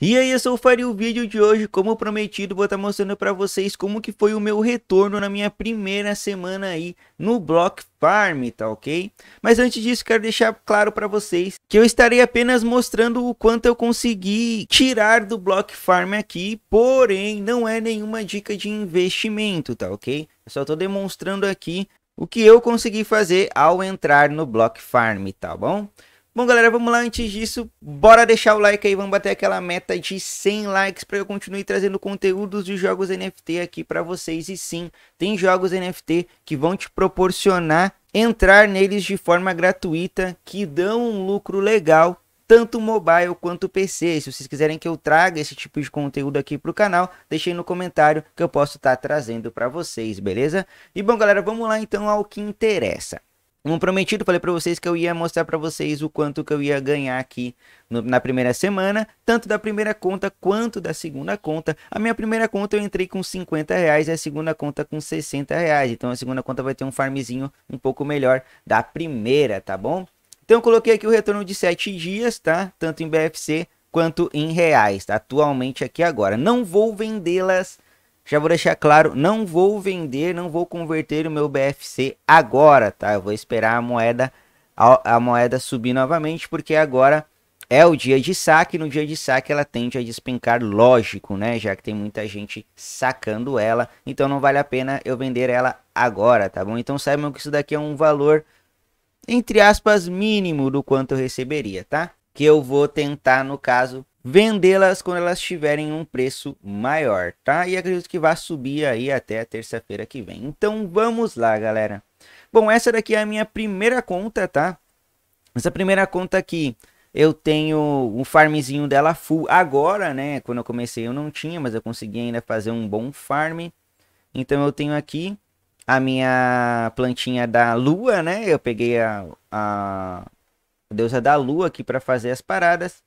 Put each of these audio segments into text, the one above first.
E aí, eu farei o vídeo de hoje, como prometido, vou estar mostrando para vocês como que foi o meu retorno na minha primeira semana aí no Block Farm, tá ok? Mas antes disso, quero deixar claro para vocês que eu estarei apenas mostrando o quanto eu consegui tirar do Block Farm aqui, porém não é nenhuma dica de investimento, tá ok? Eu só estou demonstrando aqui o que eu consegui fazer ao entrar no Block Farm, tá bom? Bom, galera, vamos lá. Antes disso, bora deixar o like aí. Vamos bater aquela meta de 100 likes para eu continuar trazendo conteúdos de jogos NFT aqui para vocês. E sim, tem jogos NFT que vão te proporcionar entrar neles de forma gratuita, que dão um lucro legal tanto mobile quanto PC. Se vocês quiserem que eu traga esse tipo de conteúdo aqui para o canal, deixem no comentário que eu posso estar tá trazendo para vocês, beleza? E bom, galera, vamos lá então ao que interessa. Como prometido, falei para vocês que eu ia mostrar para vocês o quanto que eu ia ganhar aqui no, na primeira semana, tanto da primeira conta quanto da segunda conta. A minha primeira conta eu entrei com 50 reais e a segunda conta com 60 reais. Então a segunda conta vai ter um farmzinho um pouco melhor da primeira, tá bom? Então eu coloquei aqui o retorno de 7 dias, tá? Tanto em BFC quanto em reais, tá? atualmente aqui agora. Não vou vendê-las já vou deixar claro, não vou vender, não vou converter o meu BFC agora, tá? Eu vou esperar a moeda a, a moeda subir novamente, porque agora é o dia de saque, no dia de saque ela tende a despencar, lógico, né? Já que tem muita gente sacando ela, então não vale a pena eu vender ela agora, tá bom? Então saibam que isso daqui é um valor, entre aspas, mínimo do quanto eu receberia, tá? Que eu vou tentar, no caso, vendê-las quando elas tiverem um preço maior, tá? E acredito que vai subir aí até a terça-feira que vem. Então vamos lá, galera. Bom, essa daqui é a minha primeira conta, tá? Essa primeira conta aqui, eu tenho um farmzinho dela full agora, né? Quando eu comecei eu não tinha, mas eu consegui ainda fazer um bom farm. Então eu tenho aqui a minha plantinha da lua, né? Eu peguei a, a deusa da lua aqui para fazer as paradas.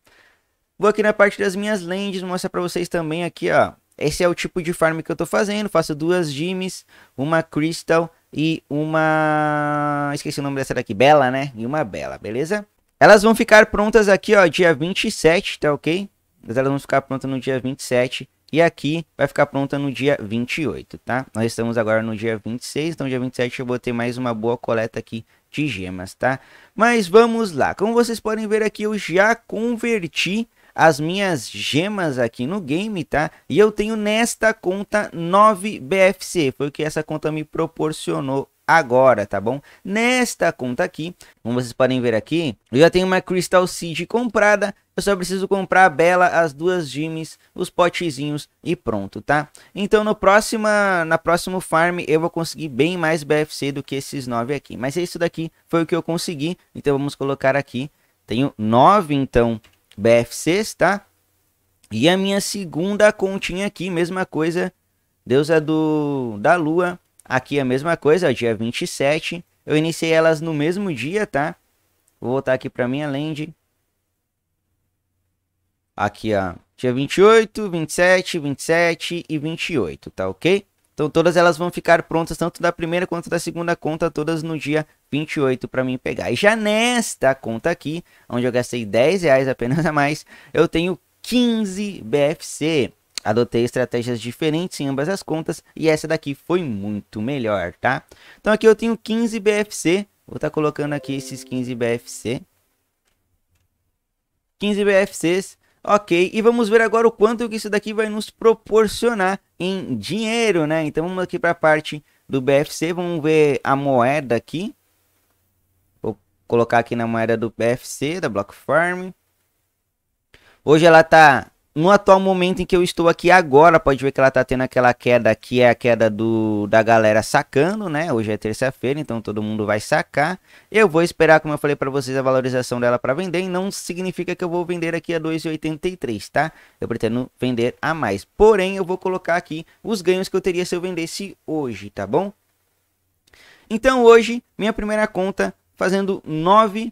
Vou aqui na parte das minhas lands, mostrar para vocês também aqui, ó. Esse é o tipo de farm que eu tô fazendo. Faço duas gems uma Crystal e uma... Esqueci o nome dessa daqui. Bela, né? E uma Bela, beleza? Elas vão ficar prontas aqui, ó, dia 27, tá ok? Mas elas vão ficar prontas no dia 27. E aqui vai ficar pronta no dia 28, tá? Nós estamos agora no dia 26, então dia 27 eu vou ter mais uma boa coleta aqui de gemas, tá? Mas vamos lá. Como vocês podem ver aqui, eu já converti as minhas gemas aqui no game, tá? E eu tenho nesta conta 9 BFC, foi o que essa conta me proporcionou agora, tá bom? Nesta conta aqui, como vocês podem ver aqui, eu já tenho uma Crystal Seed comprada, eu só preciso comprar a Bela, as duas gems, os potezinhos e pronto, tá? Então no próximo na próximo farm eu vou conseguir bem mais BFC do que esses 9 aqui. Mas é isso daqui foi o que eu consegui, então vamos colocar aqui. Tenho 9 então BFCs, tá? E a minha segunda continha aqui, mesma coisa, Deus é do da lua, aqui a mesma coisa, dia 27. Eu iniciei elas no mesmo dia, tá? Vou voltar aqui para minha land. Aqui, ó, dia 28, 27, 27 e 28, tá OK? Então todas elas vão ficar prontas, tanto da primeira quanto da segunda conta, todas no dia 28 para mim pegar. E já nesta conta aqui, onde eu gastei 10 reais apenas a mais, eu tenho 15 BFC. Adotei estratégias diferentes em ambas as contas e essa daqui foi muito melhor, tá? Então aqui eu tenho 15 BFC, vou estar tá colocando aqui esses 15 BFC. 15 BFCs Ok, e vamos ver agora o quanto que isso daqui vai nos proporcionar em dinheiro, né? Então vamos aqui para a parte do BFC, vamos ver a moeda aqui. Vou colocar aqui na moeda do BFC, da Block Farm. Hoje ela está no atual momento em que eu estou aqui agora, pode ver que ela tá tendo aquela queda que é a queda do da galera sacando, né? Hoje é terça-feira, então todo mundo vai sacar. Eu vou esperar, como eu falei para vocês, a valorização dela para vender, e não significa que eu vou vender aqui a 2,83, tá? Eu pretendo vender a mais. Porém, eu vou colocar aqui os ganhos que eu teria se eu vendesse hoje, tá bom? Então, hoje, minha primeira conta fazendo 9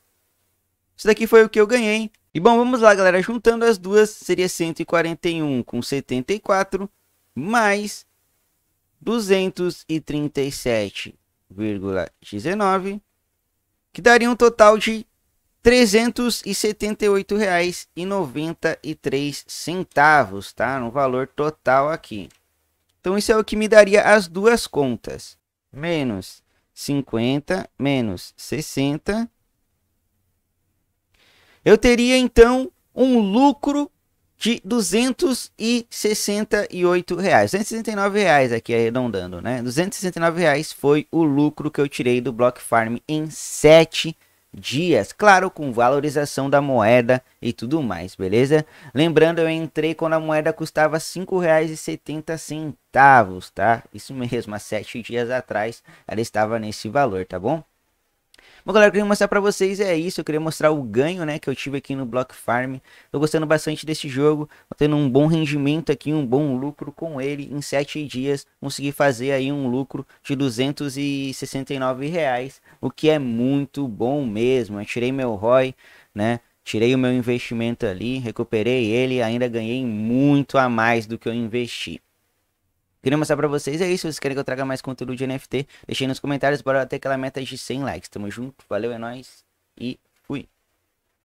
Isso daqui foi o que eu ganhei. E bom, vamos lá, galera. Juntando as duas, seria 141 com 74 mais 237,19, que daria um total de R$ 378,93, tá? No valor total aqui. Então, isso é o que me daria as duas contas. Menos 50, menos 60, eu teria então um lucro de 268 reais, 269 reais aqui arredondando, né? 269 reais foi o lucro que eu tirei do Block Farm em 7 dias, claro, com valorização da moeda e tudo mais, beleza? Lembrando, eu entrei quando a moeda custava R$ 5,70, tá? Isso mesmo, há 7 dias atrás ela estava nesse valor, tá bom? Bom, galera, eu queria mostrar para vocês é isso. Eu queria mostrar o ganho, né, que eu tive aqui no Block Farm. Tô gostando bastante desse jogo. Tô tendo um bom rendimento aqui, um bom lucro com ele. Em 7 dias, consegui fazer aí um lucro de 269 reais, o que é muito bom mesmo. Eu tirei meu ROI, né, tirei o meu investimento ali, recuperei ele, ainda ganhei muito a mais do que eu investi. Queria mostrar pra vocês, é isso. Se vocês querem que eu traga mais conteúdo de NFT, deixem nos comentários. Bora até aquela meta de 100 likes. Tamo junto, valeu, é nóis. E fui.